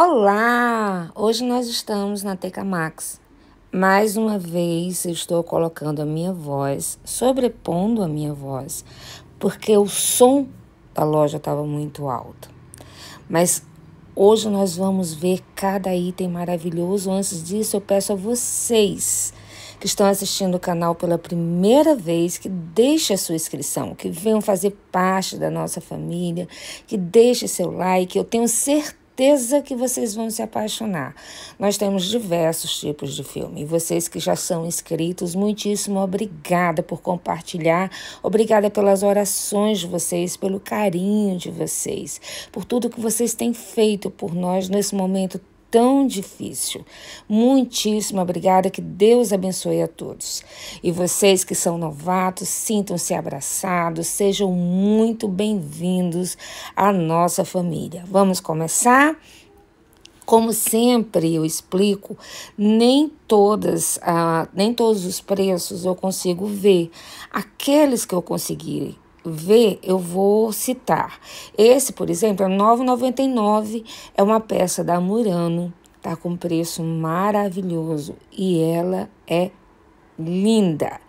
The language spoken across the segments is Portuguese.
Olá! Hoje nós estamos na Teca Max. Mais uma vez eu estou colocando a minha voz, sobrepondo a minha voz, porque o som da loja estava muito alto. Mas hoje nós vamos ver cada item maravilhoso. Antes disso, eu peço a vocês que estão assistindo o canal pela primeira vez que deixe a sua inscrição, que venham fazer parte da nossa família, que deixe seu like. Eu tenho certeza certeza que vocês vão se apaixonar. Nós temos diversos tipos de filme. E vocês que já são inscritos, muitíssimo obrigada por compartilhar, obrigada pelas orações de vocês, pelo carinho de vocês, por tudo que vocês têm feito por nós nesse momento tão difícil. Muitíssimo obrigada, que Deus abençoe a todos. E vocês que são novatos, sintam-se abraçados, sejam muito bem-vindos à nossa família. Vamos começar? Como sempre eu explico, nem todas, ah, nem todos os preços eu consigo ver. Aqueles que eu conseguir ver, eu vou citar. Esse, por exemplo, é R$ 9,99, é uma peça da Murano, tá com preço maravilhoso e ela é linda.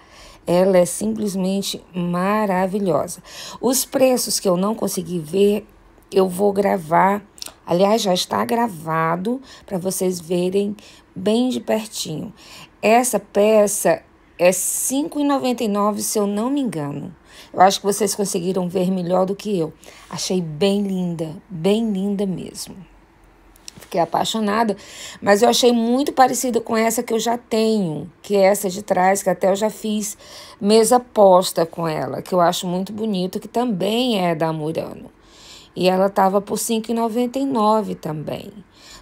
Ela é simplesmente maravilhosa. Os preços que eu não consegui ver, eu vou gravar. Aliás, já está gravado para vocês verem bem de pertinho. Essa peça é R$ 5,99, se eu não me engano. Eu acho que vocês conseguiram ver melhor do que eu. Achei bem linda, bem linda mesmo. Fiquei apaixonada, mas eu achei muito parecida com essa que eu já tenho, que é essa de trás, que até eu já fiz mesa posta com ela, que eu acho muito bonito, que também é da Murano. E ela tava por R$ 5,99 também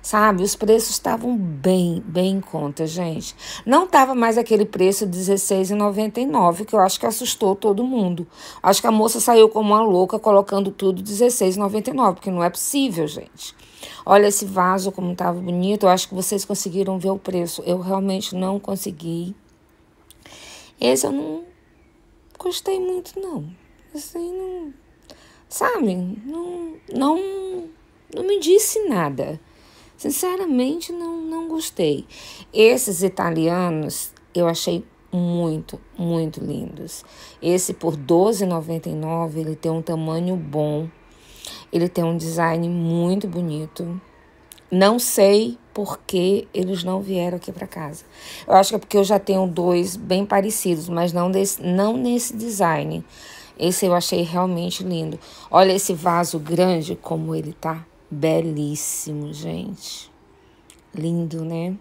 sabe? Os preços estavam bem, bem em conta, gente. Não estava mais aquele preço R$16,99, que eu acho que assustou todo mundo. Acho que a moça saiu como uma louca colocando tudo R$16,99, porque não é possível, gente. Olha esse vaso como estava bonito. Eu acho que vocês conseguiram ver o preço. Eu realmente não consegui. Esse eu não gostei muito, não. Assim, não. Sabe? Não, não, não me disse nada. Sinceramente, não, não gostei. Esses italianos eu achei muito, muito lindos. Esse por R$12,99, ele tem um tamanho bom. Ele tem um design muito bonito. Não sei por que eles não vieram aqui para casa. Eu acho que é porque eu já tenho dois bem parecidos, mas não, desse, não nesse design. Esse eu achei realmente lindo. Olha esse vaso grande como ele tá. Belíssimo, gente. Lindo, né?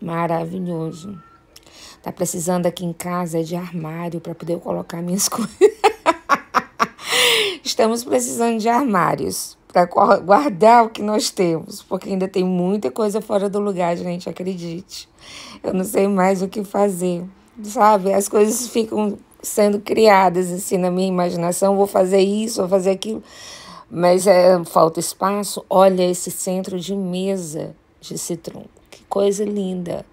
Maravilhoso. Tá precisando aqui em casa de armário para poder colocar minhas coisas. Estamos precisando de armários para guardar o que nós temos, porque ainda tem muita coisa fora do lugar, gente, acredite. Eu não sei mais o que fazer, sabe? As coisas ficam sendo criadas assim na minha imaginação, vou fazer isso, vou fazer aquilo mas é, falta espaço. Olha esse centro de mesa de Citron. Que coisa linda.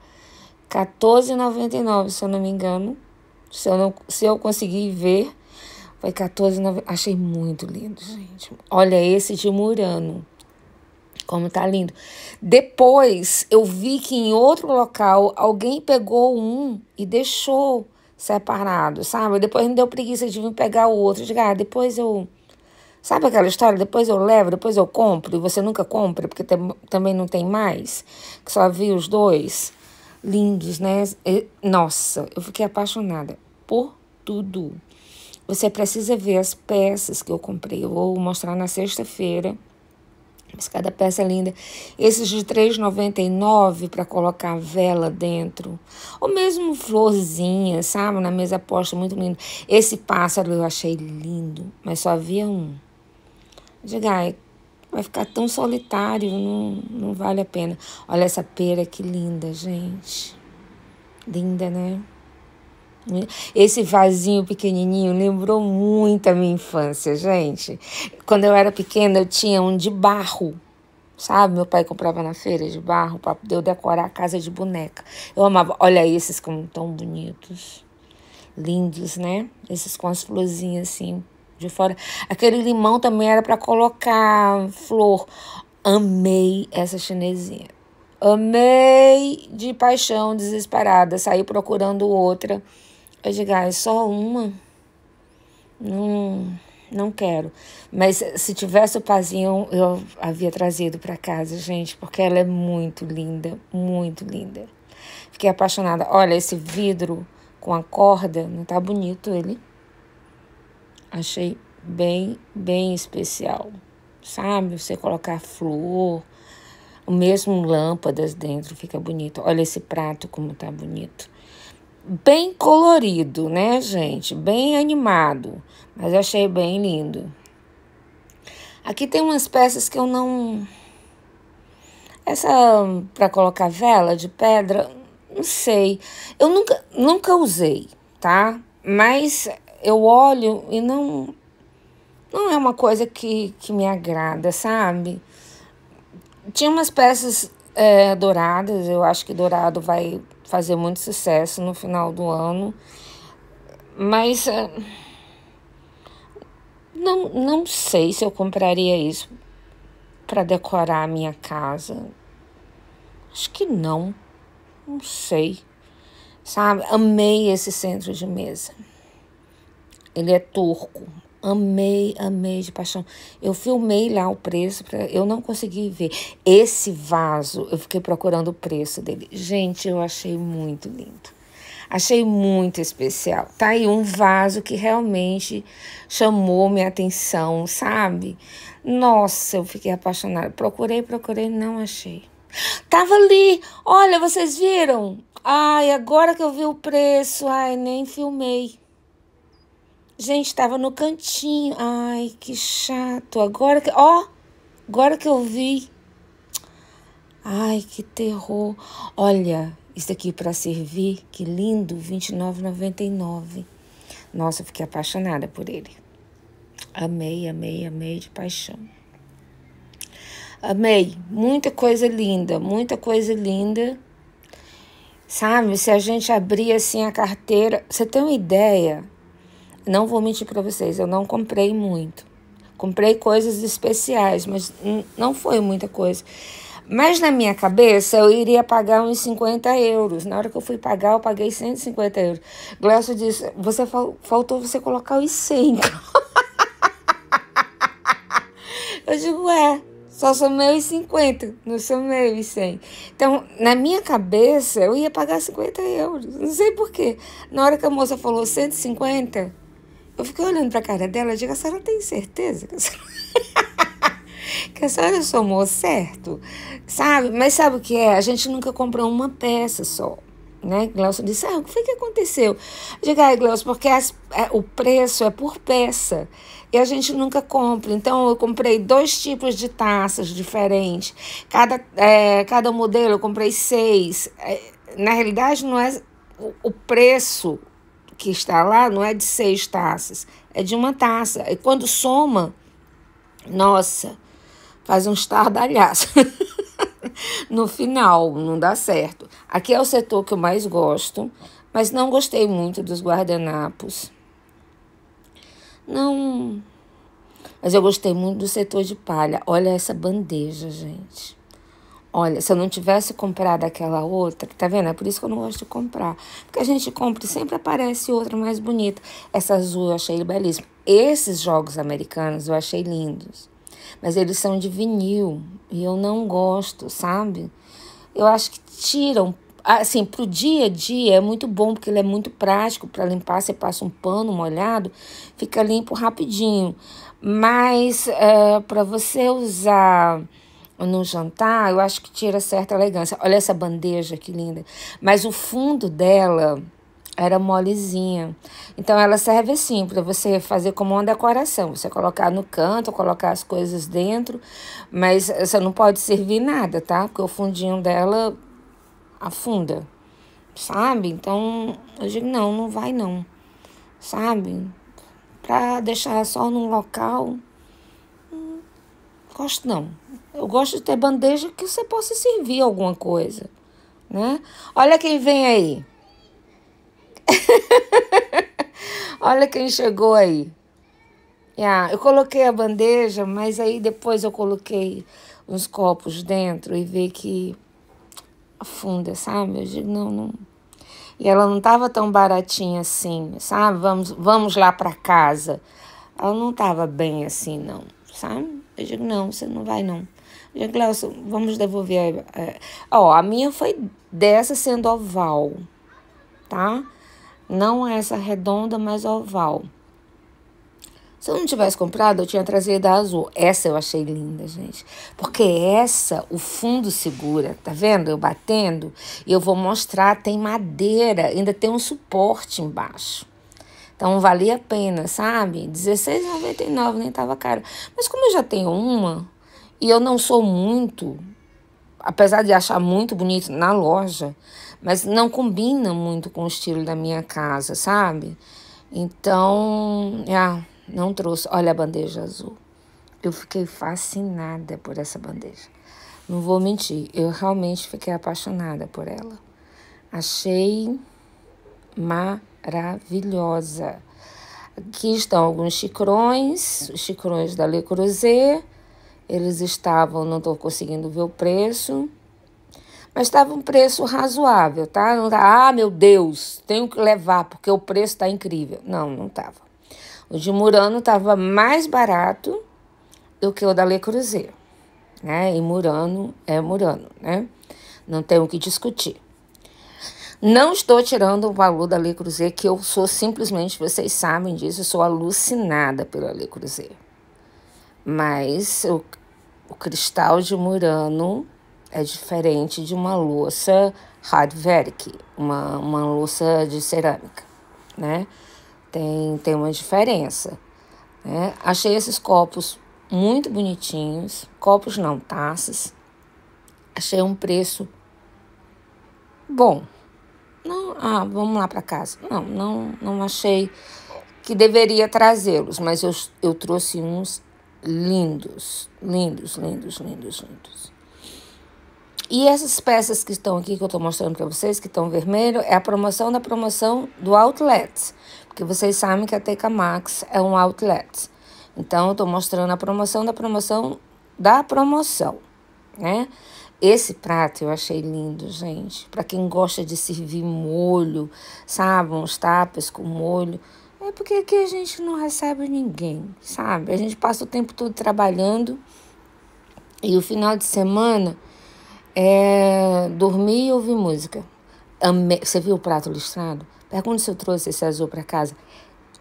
R$14,99, se eu não me engano. Se eu, não, se eu conseguir ver, foi R$14,99. Achei muito lindo, gente. Olha esse de Murano. Como tá lindo. Depois eu vi que em outro local alguém pegou um e deixou separado, sabe? Depois não deu preguiça de vir pegar o outro. Diga, ah, depois eu Sabe aquela história? Depois eu levo, depois eu compro, e você nunca compra, porque tem, também não tem mais, que só vi os dois. Lindos, né? E, nossa, eu fiquei apaixonada por tudo. Você precisa ver as peças que eu comprei. Eu vou mostrar na sexta-feira. Mas cada peça é linda. Esses de R$3,99 para colocar vela dentro. Ou mesmo florzinha, sabe? Na mesa posta, muito lindo. Esse pássaro eu achei lindo, mas só havia um. Diga, ai, vai ficar tão solitário, não, não vale a pena. Olha essa pera que linda, gente. Linda, né? Esse vasinho pequenininho lembrou muito a minha infância, gente. Quando eu era pequena, eu tinha um de barro. Sabe, meu pai comprava na feira de barro para poder decorar a casa de boneca. Eu amava. Olha esses como tão bonitos. Lindos, né? Esses com as florzinhas assim de fora. Aquele limão também era para colocar flor. Amei essa chinesinha. Amei de paixão desesperada. Saí procurando outra. Eu digo, ah, é só uma? Não, não quero. Mas se tivesse o pazinho, eu havia trazido para casa, gente, porque ela é muito linda, muito linda. Fiquei apaixonada. Olha, esse vidro com a corda, não tá bonito ele? achei bem, bem especial. Sabe? Você colocar flor, mesmo lâmpadas dentro, fica bonito. Olha esse prato como tá bonito. Bem colorido, né, gente? Bem animado, mas achei bem lindo. Aqui tem umas peças que eu não essa para colocar vela de pedra, não sei. Eu nunca nunca usei, tá? Mas eu olho e não não é uma coisa que, que me agrada, sabe? Tinha umas peças é, douradas, eu acho que dourado vai fazer muito sucesso no final do ano, mas é, não, não sei se eu compraria isso para decorar a minha casa. Acho que não, não sei. Sabe? Amei esse centro de mesa. Ele é turco. Amei, amei de paixão. Eu filmei lá o preço, pra, eu não consegui ver. Esse vaso, eu fiquei procurando o preço dele. Gente, eu achei muito lindo. Achei muito especial. Tá aí um vaso que realmente chamou minha atenção, sabe? Nossa, eu fiquei apaixonada. Procurei, procurei, não achei. Tava ali. Olha, vocês viram? Ai, agora que eu vi o preço, ai, nem filmei. Gente, estava no cantinho. Ai, que chato. Agora que. Ó, agora que eu vi. Ai, que terror. Olha, isso aqui para servir. Que lindo. R$29,99. Nossa, eu fiquei apaixonada por ele. Amei, amei, amei de paixão. Amei. Muita coisa linda, muita coisa linda. Sabe, se a gente abrir assim a carteira. Você tem uma ideia? não vou mentir para vocês, eu não comprei muito. Comprei coisas especiais, mas não foi muita coisa. Mas na minha cabeça eu iria pagar uns 50 euros. Na hora que eu fui pagar, eu paguei 150 euros. Glaucio disse: você fal faltou você colocar os 100. eu digo: é, só são meus 50, não são meus 100. Então, na minha cabeça, eu ia pagar 50 euros. Não sei porquê. Na hora que a moça falou 150, eu fiquei olhando para a cara dela e digo, a senhora tem certeza que a senhora... que a senhora somou certo? Sabe? Mas sabe o que é? A gente nunca comprou uma peça só. Né? Glaucio disse, ah, o que foi que aconteceu? Diga aí, Glaucio, porque as, é, o preço é por peça e a gente nunca compra. Então, eu comprei dois tipos de taças diferentes. Cada, é, cada modelo eu comprei seis. É, na realidade, não é o, o preço que está lá não é de seis taças, é de uma taça. E quando soma, nossa, faz um estardalhaço. no final, não dá certo. Aqui é o setor que eu mais gosto, mas não gostei muito dos guardanapos. Não. Mas eu gostei muito do setor de palha. Olha essa bandeja, gente. Olha, se eu não tivesse comprado aquela outra, tá vendo? É por isso que eu não gosto de comprar. Porque a gente compra e sempre aparece outra mais bonita. Essa azul eu achei belíssima. Esses jogos americanos eu achei lindos. Mas eles são de vinil e eu não gosto, sabe? Eu acho que tiram. Assim, pro dia a dia é muito bom, porque ele é muito prático para limpar. Você passa um pano molhado, fica limpo rapidinho. Mas é, eh, para você usar no jantar, eu acho que tira certa elegância. Olha essa bandeja que linda. Mas o fundo dela era molezinha. Então ela serve assim para você fazer como uma decoração, você colocar no canto, colocar as coisas dentro, mas você não pode servir nada, tá? Porque o fundinho dela afunda. Sabe? Então, eu digo não, não vai não. Sabe? Para deixar só num local, não hum, gosto não. Eu gosto de ter bandeja que você possa servir alguma coisa, né? Olha quem vem aí. Olha quem chegou aí. Yeah, eu coloquei a bandeja, mas aí depois eu coloquei uns copos dentro e vi que afunda, sabe? Eu digo, não, não. E ela não estava tão baratinha assim, sabe? Vamos, vamos lá para casa. Ela não estava bem assim, não, sabe? Eu digo, não, você não vai, não. Minha Glaucio, vamos devolver. A... Ó, a minha foi dessa sendo oval, tá? Não essa redonda, mas oval. Se eu não tivesse comprado, eu tinha trazido a azul. Essa eu achei linda, gente. Porque essa, o fundo segura, tá vendo? Eu batendo, e eu vou mostrar, tem madeira, ainda tem um suporte embaixo. Então, valia a pena, sabe? R$16,99, nem tava caro. Mas como eu já tenho uma, e eu não sou muito, apesar de achar muito bonito na loja, mas não combina muito com o estilo da minha casa, sabe? Então, ah, não trouxe. Olha a bandeja azul. Eu fiquei fascinada por essa bandeja. Não vou mentir, eu realmente fiquei apaixonada por ela. Achei maravilhosa. Aqui estão alguns chicrões, os chicrões da Le Creuset. Eles estavam, não estou conseguindo ver o preço, mas estava um preço razoável, tá? Não tá, ah, meu Deus, tenho que levar porque o preço está incrível. Não, não estava. O de Murano estava mais barato do que o da Le Cruzeiro, né? E Murano é Murano, né? Não tem o que discutir. Não estou tirando o valor da Le Cruzeiro, que eu sou simplesmente, vocês sabem disso, eu sou alucinada pela Le Cruzeiro. Mas eu o cristal de Murano é diferente de uma louça Hardwerk, uma, uma louça de cerâmica, né? Tem, tem uma diferença. Né? Achei esses copos muito bonitinhos, copos não, taças. Achei um preço bom. Não, ah, vamos lá para casa. Não, não, não achei que deveria trazê-los, mas eu, eu trouxe uns lindos, lindos, lindos, lindos, lindos. E essas peças que estão aqui que eu estou mostrando para vocês, que estão vermelho, é a promoção da promoção do outlet, porque vocês sabem que a Teca Max é um outlet. Então eu estou mostrando a promoção da promoção da promoção, né? Esse prato eu achei lindo, gente. Para quem gosta de servir molho, sabe, uns tapas com molho, é porque aqui a gente não recebe ninguém, sabe? A gente passa o tempo todo trabalhando e o final de semana é dormir e ouvir música. Você viu o prato listrado? Pergunta se eu trouxe esse azul para casa.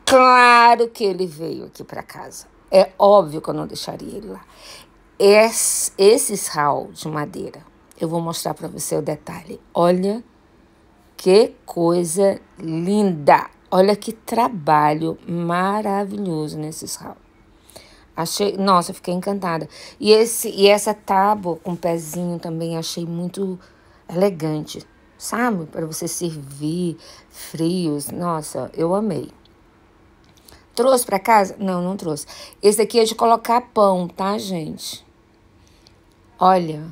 Claro que ele veio aqui para casa. É óbvio que eu não deixaria ele lá. Esse, esse de madeira, eu vou mostrar para você o detalhe. Olha que coisa linda! Olha que trabalho maravilhoso nesse sal. Achei, nossa, fiquei encantada. E esse e essa tábua com pezinho também achei muito elegante, sabe? Para você servir frios. Nossa, eu amei. Trouxe para casa? Não, não trouxe. Esse aqui é de colocar pão, tá, gente? Olha,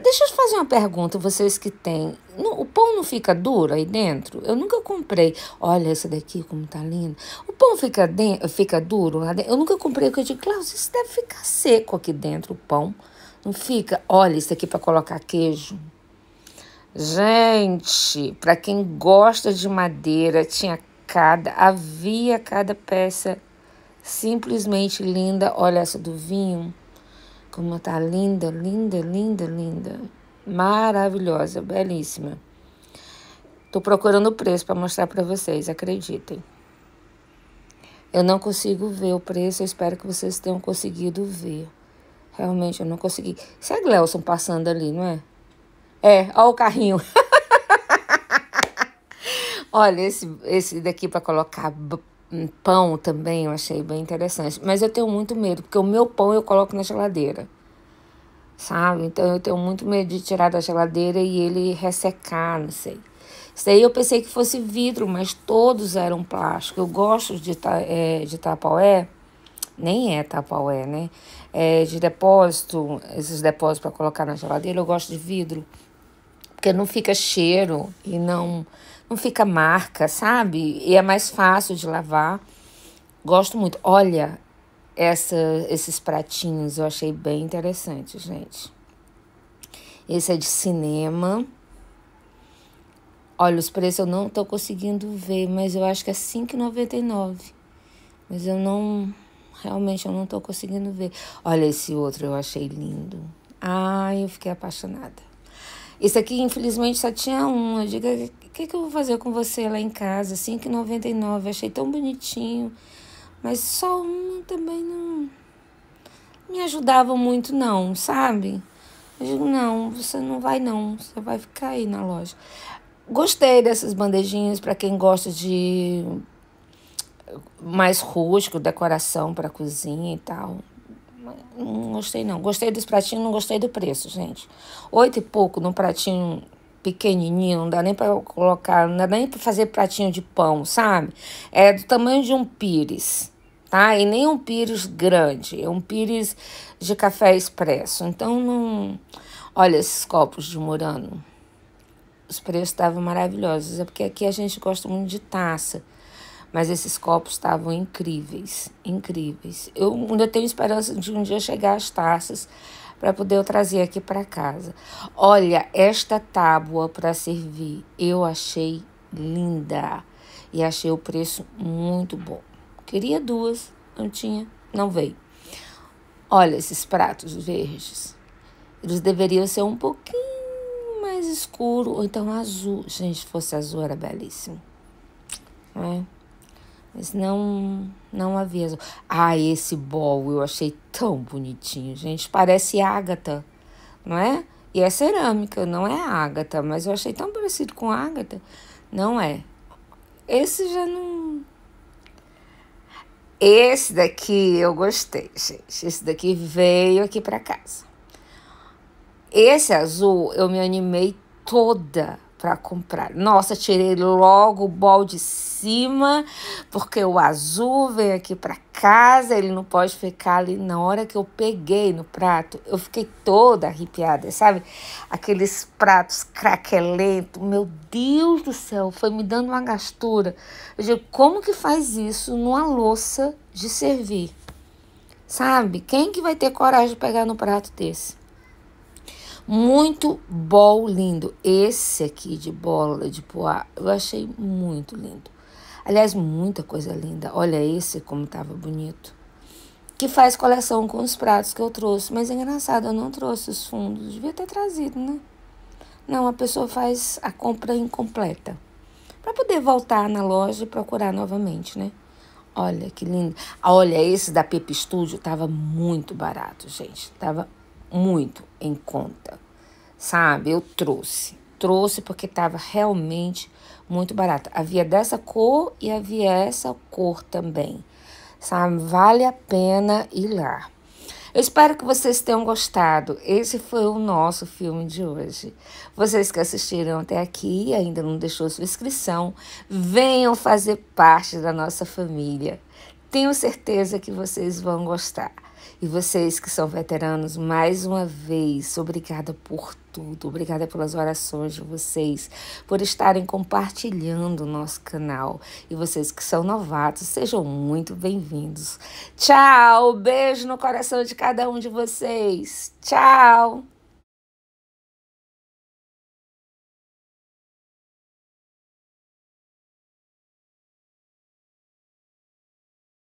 Deixa eu fazer uma pergunta, vocês que têm. o pão não fica duro aí dentro? Eu nunca comprei. Olha esse daqui, como tá lindo. O pão fica, de, fica duro lá dentro? Eu nunca comprei, porque eu digo, Cláudio, isso deve ficar seco aqui dentro, o pão. Não fica? Olha isso aqui para colocar queijo. Gente, para quem gosta de madeira, tinha cada, havia cada peça simplesmente linda. Olha essa do vinho. Como tá linda, linda, linda, linda. Maravilhosa, belíssima. Tô procurando o preço para mostrar para vocês, acreditem. Eu não consigo ver o preço, eu espero que vocês tenham conseguido ver. Realmente, eu não consegui. Isso é Gleison passando ali, não é? É, ó o carrinho. Olha, esse, esse daqui para colocar pão também, eu achei bem interessante. Mas eu tenho muito medo, porque o meu pão eu coloco na geladeira, sabe? Então eu tenho muito medo de tirar da geladeira e ele ressecar, não sei. Isso daí eu pensei que fosse vidro, mas todos eram plástico. Eu gosto de, é, de tapaué, nem é tapaué, né? É, de depósito, esses depósitos para colocar na geladeira, eu gosto de vidro, porque não fica cheiro e não não fica marca, sabe? E é mais fácil de lavar. Gosto muito. Olha essa, esses pratinhos, eu achei bem interessante, gente. Esse é de cinema. Olha, os preços eu não tô conseguindo ver, mas eu acho que é R$ 5,99. Mas eu não. Realmente eu não tô conseguindo ver. Olha esse outro, eu achei lindo. Ai, eu fiquei apaixonada. Isso aqui, infelizmente, só tinha um. Eu digo, o que, que eu vou fazer com você lá em casa? 5,99. Achei tão bonitinho. Mas só um também não me ajudava muito, não, sabe? Eu digo, não, você não vai não, você vai ficar aí na loja. Gostei dessas bandejinhas para quem gosta de mais rústico, decoração para cozinha e tal. Não gostei não. Gostei dos pratinhos, não gostei do preço, gente. Oito e pouco num pratinho pequenininho, não dá nem para colocar, não dá nem para fazer pratinho de pão, sabe? É do tamanho de um pires, tá? E nem um pires grande, é um pires de café expresso. Então não, olha esses copos de morano Os preços estavam maravilhosos, é porque aqui a gente gosta muito de taça. Mas esses copos estavam incríveis, incríveis. Eu ainda tenho esperança de um dia chegar às taças para poder eu trazer aqui para casa. Olha, esta tábua para servir eu achei linda e achei o preço muito bom. Queria duas, não tinha, não veio. Olha esses pratos verdes. Eles deveriam ser um pouquinho mais escuro ou então azul. Gente, se fosse azul era belíssimo. Não é? Mas não, não aviso. Ah, esse bol eu achei tão bonitinho, gente. Parece ágata, não é? E é cerâmica, não é ágata, mas eu achei tão parecido com ágata. Não é. Esse já não. Esse daqui eu gostei, gente. Esse daqui veio aqui para casa. Esse azul eu me animei toda para comprar. Nossa, tirei logo o bol de cima, porque o azul vem aqui para casa, ele não pode ficar ali. Na hora que eu peguei no prato, eu fiquei toda arrepiada, sabe? Aqueles pratos craquelentos, meu Deus do céu, foi me dando uma gastura. Eu digo, como que faz isso numa louça de servir? Sabe? Quem que vai ter coragem de pegar no prato desse? Muito bol lindo. Esse aqui de bola de poá, eu achei muito lindo. Aliás, muita coisa linda. Olha esse como tava bonito. Que faz coleção com os pratos que eu trouxe. Mas é engraçado, eu não trouxe os fundos. Devia ter trazido, né? Não, a pessoa faz a compra incompleta. Para poder voltar na loja e procurar novamente, né? Olha que lindo. Ah, olha, esse da Pepe Studio tava muito barato, gente. Tava muito em conta, sabe? Eu trouxe. Trouxe porque estava realmente muito barato. Havia dessa cor e havia essa cor também, sabe? Vale a pena ir lá. Eu espero que vocês tenham gostado. Esse foi o nosso filme de hoje. Vocês que assistiram até aqui e ainda não deixou sua inscrição, venham fazer parte da nossa família. Tenho certeza que vocês vão gostar. E vocês que são veteranos, mais uma vez, obrigada por tudo, obrigada pelas orações de vocês, por estarem compartilhando o nosso canal. E vocês que são novatos, sejam muito bem-vindos. Tchau, beijo no coração de cada um de vocês. Tchau!